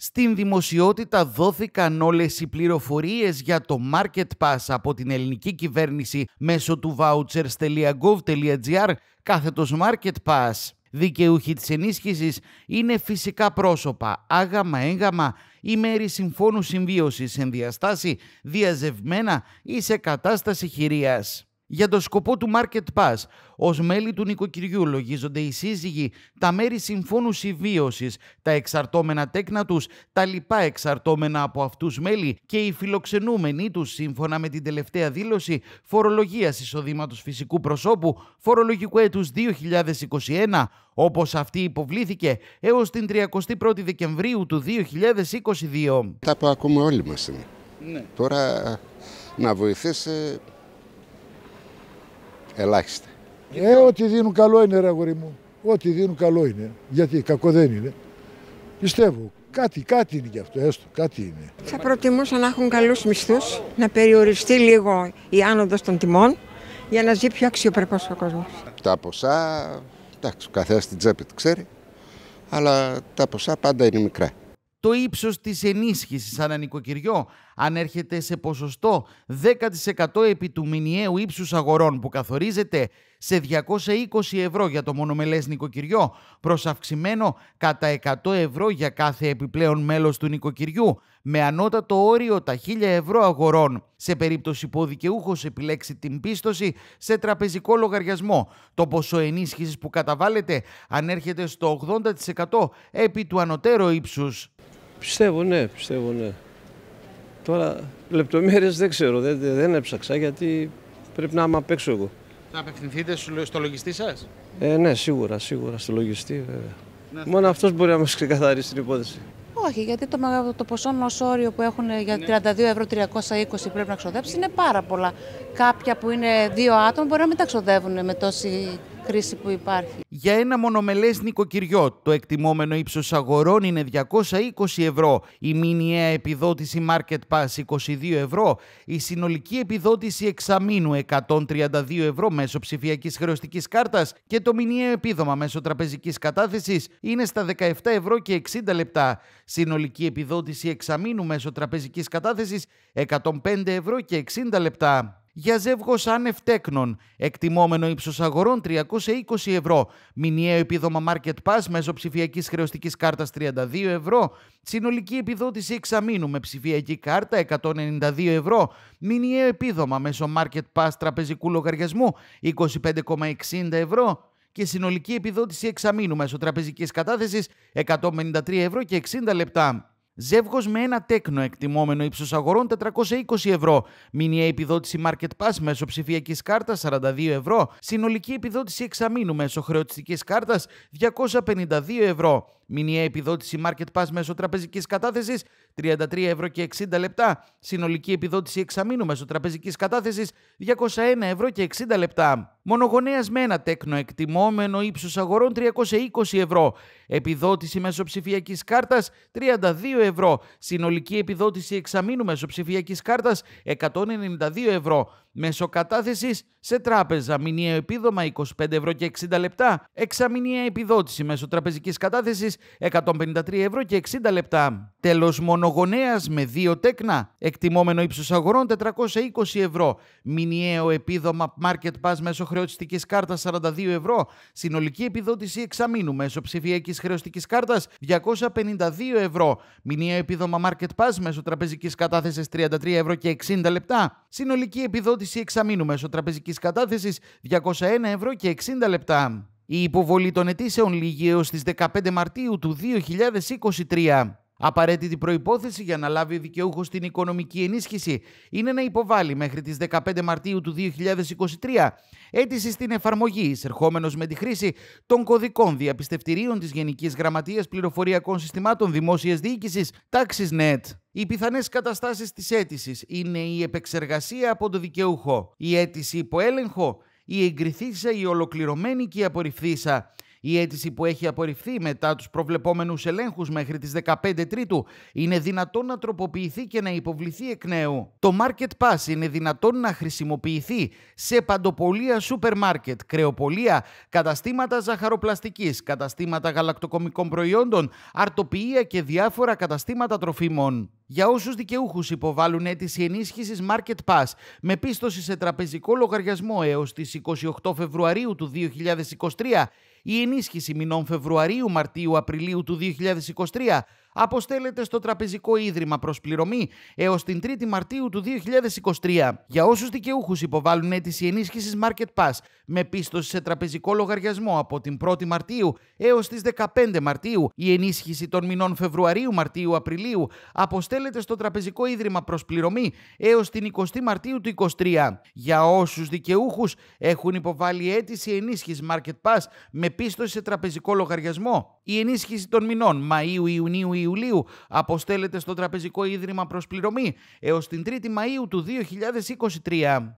Στην δημοσιότητα δόθηκαν όλες οι πληροφορίες για το Market Pass από την ελληνική κυβέρνηση μέσω του vouchers.gov.gr κάθετος Market Pass. Δικαιούχοι της ενίσχυσης είναι φυσικά πρόσωπα, άγαμα, έγγαμα ή μέρη συμφώνου συμβίωσης εν διαστάση, διαζευμένα ή σε κατάσταση χειρίας. Για τον σκοπό του Market Pass, ως μέλη του νοικοκυριού λογίζονται οι σύζυγοι, τα μέρη συμφώνου συμβίωσης, τα εξαρτώμενα τέκνα τους, τα λοιπά εξαρτώμενα από αυτούς μέλη και οι φιλοξενούμενοι τους, σύμφωνα με την τελευταία δήλωση φορολογίας εισοδήματος φυσικού προσώπου φορολογικού έτους 2021, όπως αυτή υποβλήθηκε έως την 31η Δεκεμβρίου του 2022. Τα που ακούμε όλοι μας. Ναι. Τώρα να βοηθήσει Ελάχιστα. Ε, ό,τι δίνουν καλό είναι, ρε αγόρι μου. Ό,τι δίνουν καλό είναι. Γιατί κακό δεν είναι. Πιστεύω. Κάτι, κάτι είναι γι' αυτό, έστω, κάτι είναι. Θα προτιμούσα να έχουν καλούς μισθούς, να περιοριστεί λίγο η άνοδος των τιμών, για να ζει πιο αξιοπρεπώς ο κόσμος. Τα ποσά, εντάξει, καθένα καθένας στην τσέπη ξέρει, αλλά τα ποσά πάντα είναι μικρά το ύψος της ενίσχυσης σαν νοικοκυριό ανέρχεται σε ποσοστό 10% επί του μηνιαίου ύψους αγορών που καθορίζεται σε 220 ευρώ για το μονομελές νοικοκυριό προς αυξημένο κατά 100 ευρώ για κάθε επιπλέον μέλος του νοικοκυριού με ανώτατο όριο τα 1000 ευρώ αγορών σε περίπτωση που ο δικαιούχος επιλέξει την πίστοση σε τραπεζικό λογαριασμό. Το ποσό ενίσχυσης που καταβάλλεται ανέρχεται στο 80% επί του ανωτέρω ύψους Πιστεύω ναι, πιστεύω ναι. Τώρα λεπτομέρειες δεν ξέρω, δεν, δεν έψαξα γιατί πρέπει να είμαι απέξω εγώ. Θα απευθυνθείτε στο λογιστή σας? Ε, ναι, σίγουρα, σίγουρα στο λογιστή βέβαια. Ναι. Μόνο αυτός μπορεί να μας ξεκαθαρίσει την υπόθεση. Όχι, γιατί το, το ποσό όριο που έχουν για 32 ναι. ευρώ 320 πρέπει να ξοδέψει είναι πάρα πολλά. Κάποια που είναι δύο άτομα μπορεί να μην τα ξοδεύουν με τόση κρίση που υπάρχει για ένα μονομελές νοικοκυριό. Το εκτιμόμενο ύψος αγορών είναι 220 ευρώ, η μηνιαία επιδότηση Market Pass 22 ευρώ, η συνολική επιδότηση εξαμήνου 132 ευρώ μέσω ψηφιακής χρεωστικής κάρτας και το μηνιαίο επίδομα μέσω τραπεζικής κατάθεσης είναι στα 17 ευρώ και 60 λεπτά. Συνολική επιδότηση εξαμήνου μέσω τραπεζικής κατάθεσης 105 ευρώ και 60 λεπτά για ζεύγος ανευτέκνων, εκτιμόμενο ύψος αγορών 320 ευρώ, μηνιαίο επίδομα Market Pass μέσω ψηφιακής χρεωστικής κάρτας 32 ευρώ, συνολική επιδότηση εξαμήνου με ψηφιακή κάρτα 192 ευρώ, μηνιαίο επίδομα μέσω Market Pass τραπεζικού λογαριασμού 25,60 ευρώ, και συνολική επιδότηση εξαμήνου μέσω τραπεζικής κατάθεσης 153 ευρώ και 60 λεπτά. Ζεύγος με ένα τέκνο εκτιμόμενο ύψος αγορών 420 ευρώ. Μηνιαία επιδότηση Market Pass μέσω ψηφιακής κάρτας 42 ευρώ. Συνολική επιδότηση εξαμήνου μέσω χρεωτιστικής κάρτας 252 ευρώ. Μηνιαία επιδότηση Market Pass μέσω τραπεζικής κατάθεσης 33 ευρώ και 60 λεπτά. Συνολική επιδότηση εξαμήνου τραπεζικής κατάθεσης 201 ευρώ και 60 λεπτά. Μονογονέας με ένα τέκνο εκτιμόμενο ύψος αγορών 320 ευρώ. Επιδότηση μέσω ψηφιακής κάρτας 32 ευρώ. Συνολική επιδότηση εξαμήνου ψηφιακής κάρτας 192 ευρώ κατάθεση σε τράπεζα, μηνιαίο επίδομα 25 ευρώ και 60 λεπτά. Εξαμηνιαία επιδότηση μέσω τραπεζική κατάθεση 153 ευρώ και 60 λεπτά. Τέλος μονογονέας με δύο τέκνα. Εκτιμόμενο ύψος αγορών 420 ευρώ. Μηνιαίο επίδομα Market Pass μέσω χρεωτιστική κάρτα 42 ευρώ. Συνολική επιδότηση εξαμήνου μέσω ψηφιακής χρεωστικής κάρτας 252 ευρώ. Μηνιαίο επίδομα Market Pass μέσω τραπεζικής κατάθεσης 33 ευρώ και 60 λεπτά. Συνολική επιδότηση εξαμήνου μέσω τραπεζικής κατάθεσης 201 ευρώ και 60 λεπτά. Η υποβολή των αιτήσεων λύγει έως τις 15 Μαρτίου του 2023. Απαραίτητη προϋπόθεση για να λάβει δικαιούχο την οικονομική ενίσχυση είναι να υποβάλει μέχρι τις 15 Μαρτίου του 2023 αίτηση στην εφαρμογή εισερχόμενος με τη χρήση των κωδικών διαπιστευτηρίων της Γενικής Γραμματείας Πληροφοριακών Συστημάτων Δημόσιας Διοίκησης τάξης net, Οι πιθανές καταστάσεις της αίτησης είναι η επεξεργασία από το δικαιούχο, η αίτηση υποέλεγχο, η εγκριθήσα, η ολοκληρωμένη και η απορριφθήσα, η αίτηση που έχει απορριφθεί μετά τους προβλεπόμενους ελέγχους μέχρι τις 15 Τρίτου είναι δυνατόν να τροποποιηθεί και να υποβληθεί εκ νέου. Το Market Pass είναι δυνατόν να χρησιμοποιηθεί σε παντοπολία σούπερ μάρκετ, κρεοπολία, καταστήματα ζαχαροπλαστικής, καταστήματα γαλακτοκομικών προϊόντων, αρτοποιία και διάφορα καταστήματα τροφίμων για όσους δικαιούχους υποβάλλουν αίτηση ενίσχυσης Market Pass με πίστοση σε τραπεζικό λογαριασμό έως τις 28 Φεβρουαρίου του 2023, η ενίσχυση μηνών Φεβρουαρίου, Μαρτίου, Απριλίου του 2023 αποστέλλεται στο Τραπεζικό Ίδρυμα προς πληρωμή έως την 3η Μαρτίου του 2023. Για όσους δικαιούχους υποβάλλουν αίτηση ενίσχυσης Market Pass με πίστοση σε τραπεζικό λογαριασμό από την 1η Μαρτίου έως τις 15 Μαρτίου, η ενίσχυση των μηνών Φεβρουαρίου, Μαρτίου, Απριλίου αποστέλλεται στο Τραπεζικό Ίδρυμα προς πληρωμή έως την 20η Μαρτίου του 2023. Για όσους έχουν υποβάλει αίτηση έιση Market Pass με πίστοση σε τραπεζικό λογαριασμό, η ενίσχυση των μηνών Μαΐου, Ιουνίου, Ιουνίου Ιουλίου αποστέλλεται στο Τραπεζικό Ίδρυμα προς πληρωμή έως την 3η Μαΐου του 2023.